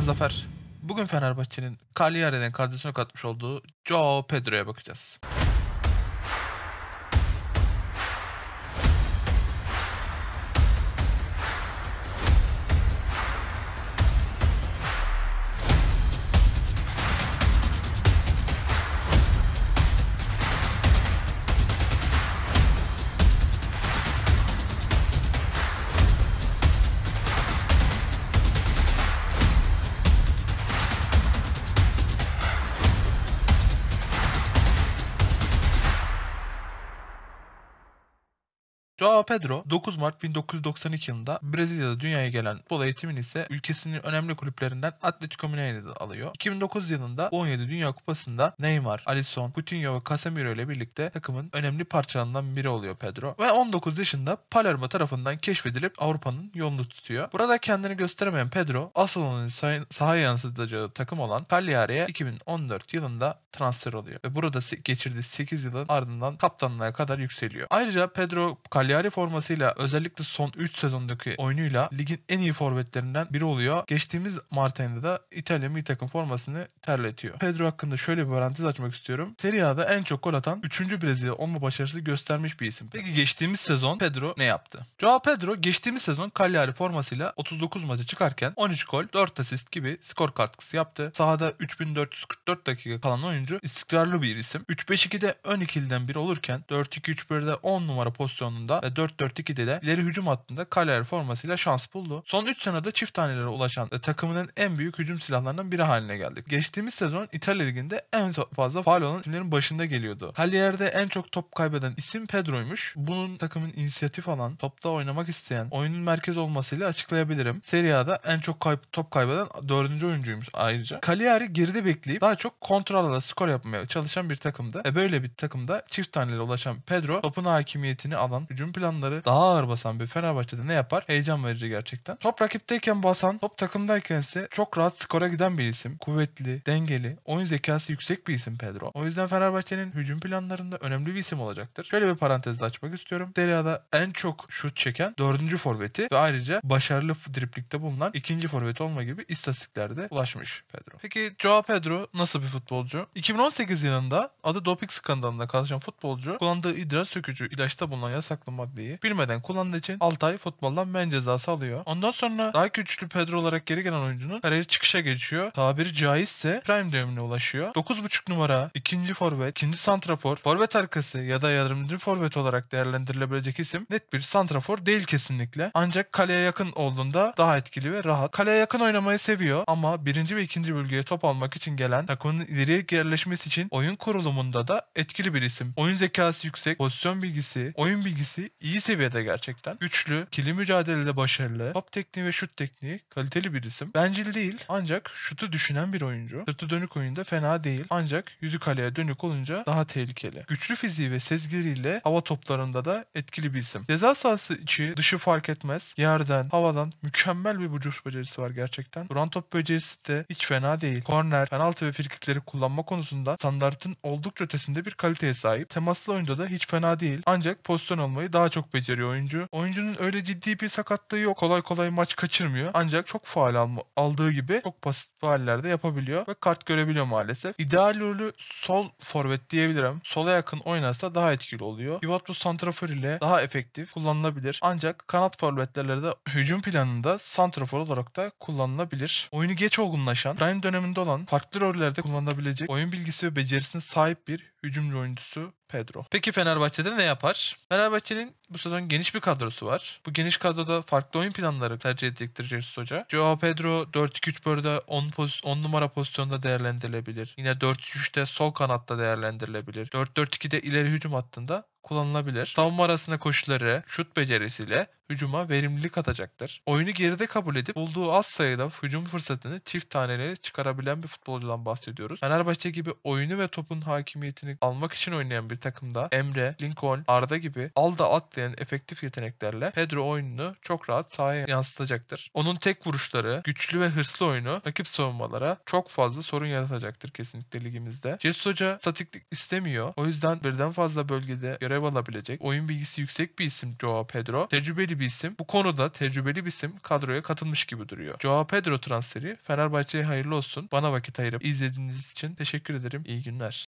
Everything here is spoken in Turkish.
ben Zafer. Bugün Fenerbahçe'nin Cagliari'den kardeşine katmış olduğu Joao Pedro'ya bakacağız. Joao Pedro 9 Mart 1992 yılında Brezilya'da dünyaya gelen futbol eğitimini ise ülkesinin önemli kulüplerinden Atletico Mineiro'da alıyor. 2009 yılında 17 Dünya Kupası'nda Neymar, Alisson, Coutinho ve Casemiro ile birlikte takımın önemli parçalarından biri oluyor Pedro. Ve 19 yaşında Palermo tarafından keşfedilip Avrupa'nın yolunu tutuyor. Burada kendini gösteremeyen Pedro asıl onun sahaya yansıtacağı takım olan Cagliari'ye 2014 yılında transfer oluyor. Ve burada geçirdiği 8 yılın ardından kaptanlığa kadar yükseliyor. Ayrıca Pedro Cagliari Cagliari formasıyla özellikle son 3 sezondaki oyunuyla ligin en iyi forvetlerinden biri oluyor. Geçtiğimiz Mart ayında da İtalya milli takım formasını terletiyor. Pedro hakkında şöyle bir parantez açmak istiyorum. Serie A'da en çok gol atan 3. Brezilya olma başarısı göstermiş bir isim. Peki geçtiğimiz sezon Pedro ne yaptı? Joao Pedro geçtiğimiz sezon Cagliari formasıyla 39 maça çıkarken 13 gol, 4 asist gibi skor katkısı yaptı. Sahada 3444 dakika kalan oyuncu istikrarlı bir isim. 3-5-2'de ön ikiliden biri olurken 4-2-3-1'de 10 numara pozisyonunda 4-4-2'de de ileri hücum hattında Kaler formasıyla şans buldu. Son 3 senede çift tanelere ulaşan takımının en büyük hücum silahlarından biri haline geldik. Geçtiğimiz sezon İtalya Ligi'nde en fazla faal olan isimlerin başında geliyordu. Kalier'de en çok top kaybeden isim Pedro'ymuş. Bunun takımın inisiyatif alan, topta oynamak isteyen, oyunun merkez olmasıyla açıklayabilirim. Serie A'da en çok kayıp top kaybeden 4. oyuncuymuş ayrıca. Kalieri geride bekleyip daha çok kontrolde skor yapmaya çalışan bir takımdı. E böyle bir takımda çift tanelere ulaşan Pedro topun hakimiyetini alan hücum ön planları daha ağır basan bir Fenerbahçe'de ne yapar? Heyecan verici gerçekten. Top rakipteyken basan, top takımdayken ise çok rahat skora giden bir isim. Kuvvetli, dengeli, oyun zekası yüksek bir isim Pedro. O yüzden Fenerbahçe'nin hücum planlarında önemli bir isim olacaktır. Şöyle bir parantez açmak istiyorum. Derya'da en çok şut çeken dördüncü forveti ve ayrıca başarılı driplikte bulunan ikinci forvet olma gibi istatistiklerde ulaşmış Pedro. Peki Joao Pedro nasıl bir futbolcu? 2018 yılında adı doping skandalında karşılaşan futbolcu kullandığı idrar sökücü ilaçta bulunan yasaklı maddeyi bilmeden kullandığı için 6 ay futboldan men cezası alıyor. Ondan sonra daha güçlü Pedro olarak geri gelen oyuncunun kariyeri çıkışa geçiyor. Tabiri caizse prime dönemine ulaşıyor. 9.5 numara, ikinci forvet, ikinci santrafor, forvet arkası ya da yardımcı forvet olarak değerlendirilebilecek isim net bir santrafor değil kesinlikle. Ancak kaleye yakın olduğunda daha etkili ve rahat. Kaleye yakın oynamayı seviyor ama birinci ve ikinci bölgeye top almak için gelen takımın ileriye yerleşmesi için oyun kurulumunda da etkili bir isim. Oyun zekası yüksek, pozisyon bilgisi, oyun bilgisi, iyi seviyede gerçekten. Güçlü, ikili mücadelede başarılı, top tekniği ve şut tekniği kaliteli bir isim. Bencil değil ancak şutu düşünen bir oyuncu. Sırtı dönük oyunda fena değil ancak yüzü kaleye dönük olunca daha tehlikeli. Güçlü fiziği ve sezgileriyle hava toplarında da etkili bir isim. Ceza sahası içi dışı fark etmez. Yerden, havadan mükemmel bir vuruş becerisi var gerçekten. Duran top becerisi de hiç fena değil. Korner, penaltı ve frikikleri kullanma konusunda standartın oldukça ötesinde bir kaliteye sahip. Temaslı oyunda da hiç fena değil. Ancak pozisyon olmayı daha daha çok beceriyor oyuncu. Oyuncunun öyle ciddi bir sakatlığı yok. Kolay kolay maç kaçırmıyor. Ancak çok faal alma, aldığı gibi çok basit faaller yapabiliyor ve kart görebiliyor maalesef. İdeal rolü sol forvet diyebilirim. Sola yakın oynarsa daha etkili oluyor. Pivotlu santrafor ile daha efektif kullanılabilir. Ancak kanat forvetlerle de hücum planında santrafor olarak da kullanılabilir. Oyunu geç olgunlaşan, prime döneminde olan farklı rollerde kullanılabilecek oyun bilgisi ve becerisine sahip bir hücumcu oyuncusu Pedro. Peki Fenerbahçe'de ne yapar? Fenerbahçe'nin bu sezon geniş bir kadrosu var. Bu geniş kadroda farklı oyun planları tercih edecektir Jesus Hoca. Joao Pedro 4-2-3 bölüde 10, 10 numara pozisyonda değerlendirilebilir. Yine 4-3'te 3 sol kanatta değerlendirilebilir. 4-4-2'de ileri hücum hattında kullanılabilir. Savunma arasında koşuları, şut becerisiyle hücuma verimlilik atacaktır. Oyunu geride kabul edip bulduğu az sayıda hücum fırsatını çift taneleri çıkarabilen bir futbolcudan bahsediyoruz. Fenerbahçe gibi oyunu ve topun hakimiyetini almak için oynayan bir takımda Emre, Lincoln, Arda gibi alda atlayan efektif yeteneklerle Pedro oyununu çok rahat sahaya yansıtacaktır. Onun tek vuruşları, güçlü ve hırslı oyunu rakip savunmalara çok fazla sorun yaratacaktır kesinlikle ligimizde. Cesus Hoca statiklik istemiyor. O yüzden birden fazla bölgede görev alabilecek, oyun bilgisi yüksek bir isim Joao Pedro. Tecrübeli bir isim. Bu konuda tecrübeli bir isim kadroya katılmış gibi duruyor. Joao Pedro transferi Fenerbahçe'ye hayırlı olsun. Bana vakit ayırıp izlediğiniz için teşekkür ederim. İyi günler.